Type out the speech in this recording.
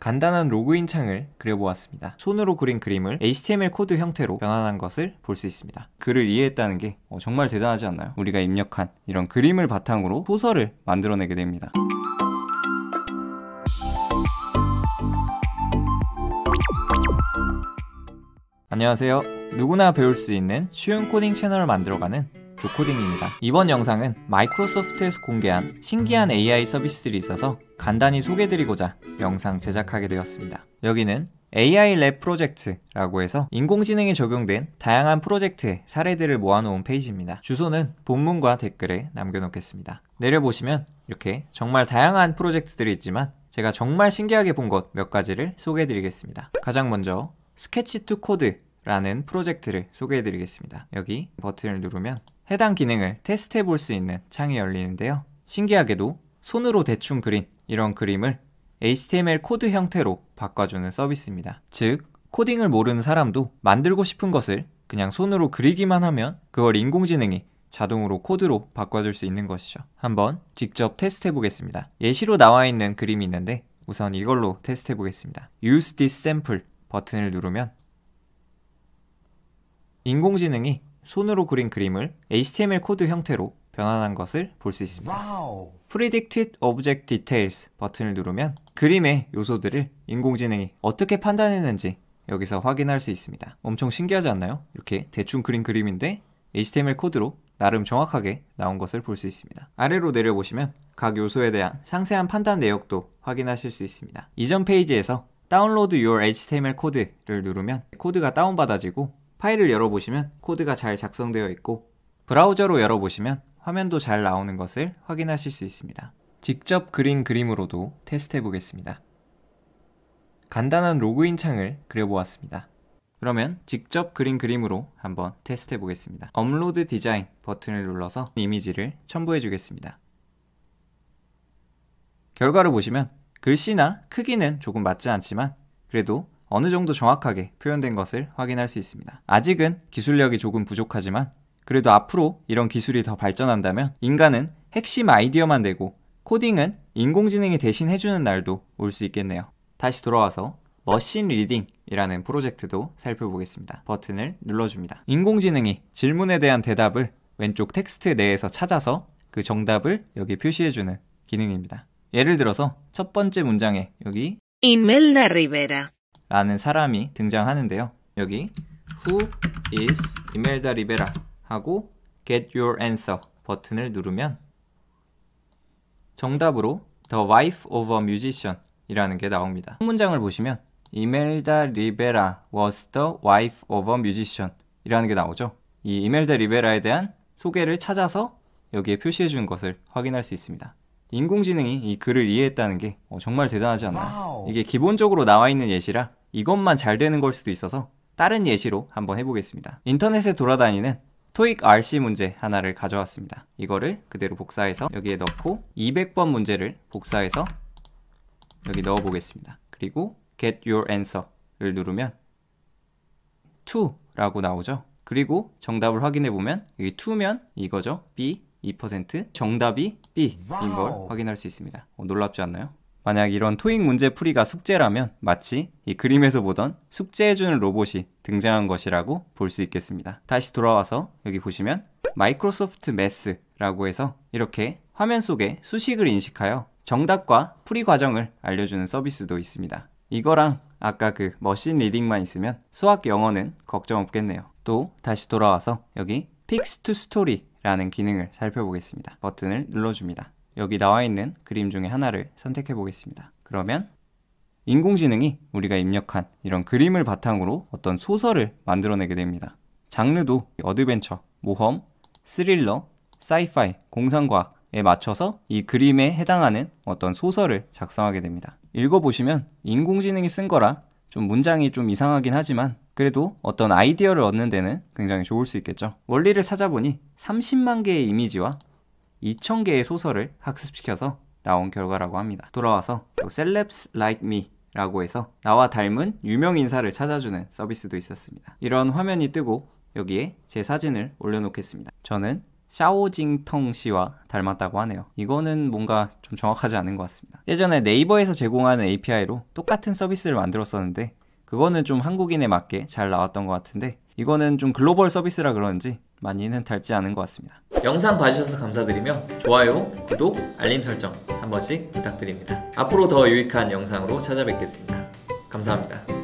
간단한 로그인 창을 그려보았습니다. 손으로 그린 그림을 HTML 코드 형태로 변환한 것을 볼 수 있습니다. 글을 이해했다는 게 어, 정말 대단하지 않나요? 우리가 입력한 이런 그림을 바탕으로 소설을 만들어내게 됩니다. 안녕하세요. 누구나 배울 수 있는 쉬운 코딩 채널을 만들어가는 조코딩입니다. 이번 영상은 마이크로소프트에서 공개한 신기한 AI 서비스들이 있어서 간단히 소개드리고자 해 영상 제작하게 되었습니다. 여기는 AI 랩 프로젝트라고 해서 인공지능에 적용된 다양한 프로젝트의 사례들을 모아놓은 페이지입니다. 주소는 본문과 댓글에 남겨놓겠습니다. 내려보시면 이렇게 정말 다양한 프로젝트들이 있지만 제가 정말 신기하게 본 것 몇 가지를 소개해드리겠습니다. 가장 먼저 스케치 투 코드라는 프로젝트를 소개해드리겠습니다. 여기 버튼을 누르면 해당 기능을 테스트해 볼 수 있는 창이 열리는데요. 신기하게도 손으로 대충 그린 이런 그림을 HTML 코드 형태로 바꿔주는 서비스입니다. 즉, 코딩을 모르는 사람도 만들고 싶은 것을 그냥 손으로 그리기만 하면 그걸 인공지능이 자동으로 코드로 바꿔줄 수 있는 것이죠. 한번 직접 테스트해 보겠습니다. 예시로 나와 있는 그림이 있는데 우선 이걸로 테스트해 보겠습니다. Use this sample 버튼을 누르면 인공지능이 손으로 그린 그림을 HTML 코드 형태로 변환한 것을 볼 수 있습니다. Predicted Object Details 버튼을 누르면 그림의 요소들을 인공지능이 어떻게 판단했는지 여기서 확인할 수 있습니다. 엄청 신기하지 않나요? 이렇게 대충 그린 그림인데 HTML 코드로 나름 정확하게 나온 것을 볼 수 있습니다. 아래로 내려보시면 각 요소에 대한 상세한 판단 내역도 확인하실 수 있습니다. 이전 페이지에서 다운로드 your HTML 코드를 누르면 코드가 다운받아지고 파일을 열어보시면 코드가 잘 작성되어 있고 브라우저로 열어보시면 화면도 잘 나오는 것을 확인하실 수 있습니다. 직접 그린 그림으로도 테스트해 보겠습니다. 간단한 로그인 창을 그려보았습니다. 그러면 직접 그린 그림으로 한번 테스트해 보겠습니다. 업로드 디자인 버튼을 눌러서 이미지를 첨부해 주겠습니다. 결과를 보시면 글씨나 크기는 조금 맞지 않지만 그래도 어느 정도 정확하게 표현된 것을 확인할 수 있습니다. 아직은 기술력이 조금 부족하지만 그래도 앞으로 이런 기술이 더 발전한다면 인간은 핵심 아이디어만 내고 코딩은 인공지능이 대신 해주는 날도 올 수 있겠네요. 다시 돌아와서 머신 리딩이라는 프로젝트도 살펴보겠습니다. 버튼을 눌러줍니다. 인공지능이 질문에 대한 대답을 왼쪽 텍스트 내에서 찾아서 그 정답을 여기 표시해주는 기능입니다. 예를 들어서 첫 번째 문장에 여기 Imelda 라는 사람이 등장하는데요. 여기 Who is Imelda Rivera? 하고 Get your answer 버튼을 누르면 정답으로 The wife of a musician 이라는 게 나옵니다. 문장을 보시면 Imelda Rivera was the wife of a musician 이라는 게 나오죠. 이 Imelda r i v e r a 에 대한 소개를 찾아서 여기에 표시해 준 것을 확인할 수 있습니다. 인공지능이 이 글을 이해했다는 게 어, 정말 대단하지 않나요? 이게 기본적으로 나와 있는 예시라 이것만 잘 되는 걸 수도 있어서 다른 예시로 한번 해보겠습니다. 인터넷에 돌아다니는 토익 RC 문제 하나를 가져왔습니다. 이거를 그대로 복사해서 여기에 넣고 200번 문제를 복사해서 여기 넣어보겠습니다. 그리고 Get Your Answer를 누르면 2라고 나오죠. 그리고 정답을 확인해보면 여기 2면 이거죠. B 2% 정답이 B인 걸 확인할 수 있습니다. 어, 놀랍지 않나요? 만약 이런 토익 문제 풀이가 숙제라면 마치 이 그림에서 보던 숙제해주는 로봇이 등장한 것이라고 볼 수 있겠습니다. 다시 돌아와서 여기 보시면 마이크로소프트 매스라고 해서 이렇게 화면 속에 수식을 인식하여 정답과 풀이 과정을 알려주는 서비스도 있습니다. 이거랑 아까 그 머신 리딩만 있으면 수학 영어는 걱정 없겠네요. 또 다시 돌아와서 여기 픽스 투 스토리라는 기능을 살펴보겠습니다. 버튼을 눌러줍니다. 여기 나와 있는 그림 중에 하나를 선택해 보겠습니다. 그러면 인공지능이 우리가 입력한 이런 그림을 바탕으로 어떤 소설을 만들어내게 됩니다. 장르도 어드벤처, 모험, 스릴러, 사이파이, 공상과학에 맞춰서 이 그림에 해당하는 어떤 소설을 작성하게 됩니다. 읽어보시면 인공지능이 쓴 거라 좀 문장이 좀 이상하긴 하지만 그래도 어떤 아이디어를 얻는 데는 굉장히 좋을 수 있겠죠. 원리를 찾아보니 30만 개의 이미지와 2,000개의 소설을 학습시켜서 나온 결과라고 합니다. 돌아와서 또셀 e 스라이 s 미 라고 해서 나와 닮은 유명 인사를 찾아주는 서비스도 있었습니다. 이런 화면이 뜨고 여기에 제 사진을 올려놓겠습니다. 저는 샤오징텅 씨와 닮았다고 하네요. 이거는 뭔가 좀 정확하지 않은 것 같습니다. 예전에 네이버에서 제공하는 API로 똑같은 서비스를 만들었었는데 그거는 좀 한국인에 맞게 잘 나왔던 것 같은데 이거는 좀 글로벌 서비스라 그런지 많이는 닮지 않은 것 같습니다. 영상 봐주셔서 감사드리며 좋아요, 구독, 알림 설정 한 번씩 부탁드립니다. 앞으로 더 유익한 영상으로 찾아뵙겠습니다. 감사합니다.